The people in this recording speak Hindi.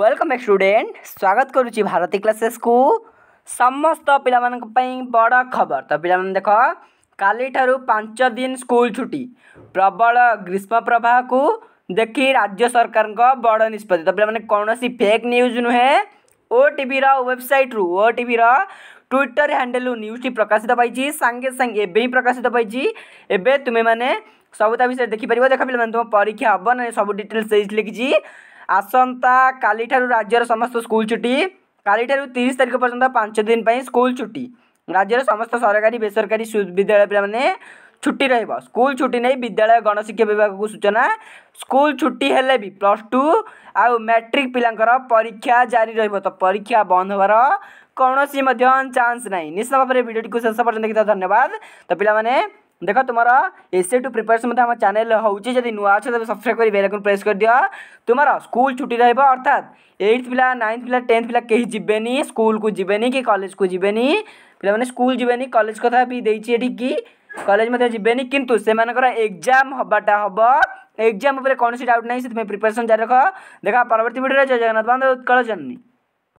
वेलकम बैक् स्टूडेंट स्वागत करुच भारती क्लासेस को समस्त पिला बड़ खबर तो पे देख कालीठारूँच दिन स्कूल छुट्टी प्रबल ग्रीष्म प्रवाह को देख राज्य सरकार बड़ निष्पत्ति तो पे कौन फेक न्यूज नुहे ओ टी वेबसाइट रू ओ टी ट्विटर हैंडेल न्यूजटी प्रकाशित पाई सांगे सांगे एवं ही प्रकाशित पाई एवं तुम्हें सबूत विषय देखिपर देख पे तुम परीक्षा हम ना सब डिटेल्स लिखी ଆସନ୍ତାକାଲିଠାରୁ ରାଜ୍ୟର ସମସ୍ତ ସ୍କୁଲ ଛୁଟି କାଲିଠାରୁ ତିରିଶ ତାରିଖ ପର୍ଯ୍ୟନ୍ତ ପାଞ୍ଚ ଦିନ ପାଇଁ ସ୍କୁଲ ଛୁଟି ରାଜ୍ୟର ସମସ୍ତ ସରକାରୀ ବେସରକାରୀ ବିଦ୍ୟାଳୟ ପିଲାମାନେ ଛୁଟି ରହିବ ସ୍କୁଲ ଛୁଟି ନେଇ ବିଦ୍ୟାଳୟ ଗଣଶିକ୍ଷା ବିଭାଗକୁ ସୂଚନା ସ୍କୁଲ ଛୁଟି ହେଲେ ବି ପ୍ଲସ୍ ଟୁ ଆଉ ମ୍ୟାଟ୍ରିକ୍ ପିଲାଙ୍କର ପରୀକ୍ଷା ଜାରି ରହିବ ତ ପରୀକ୍ଷା ବନ୍ଦ ହେବାର କୌଣସି ମଧ୍ୟ ଚାନ୍ସ ନାହିଁ ନିଶ୍ଚିତ ଭାବରେ ଭିଡ଼ିଓଟିକୁ ଶେଷ ପର୍ଯ୍ୟନ୍ତ ଦେଖିଥିବା ଧନ୍ୟବାଦ ତ ପିଲାମାନେ देख तुम एसए टू प्रिपेरेसन आम चेल होती नुआ अच्छे तब सब्सक्राइब कर बेल आइकन प्रेस कर दिव तुम स्कूल छुट्टी अर्थात एट्थ पिला नाइन्थ पिला टेन्थ पिला कहीं जीवन स्कूल को जीवन कि कलेज को जीवन पे स्कूल जीवन कलेज कथा भी देखिए कि कलेज मत कितु से एग्जाम हवाटा हम एक्जाम कौन डाउट ना प्रिपेरेसन जारी रख देखा परवर्त भिडियो जय जगन्नाथ बांध उत्कल जननी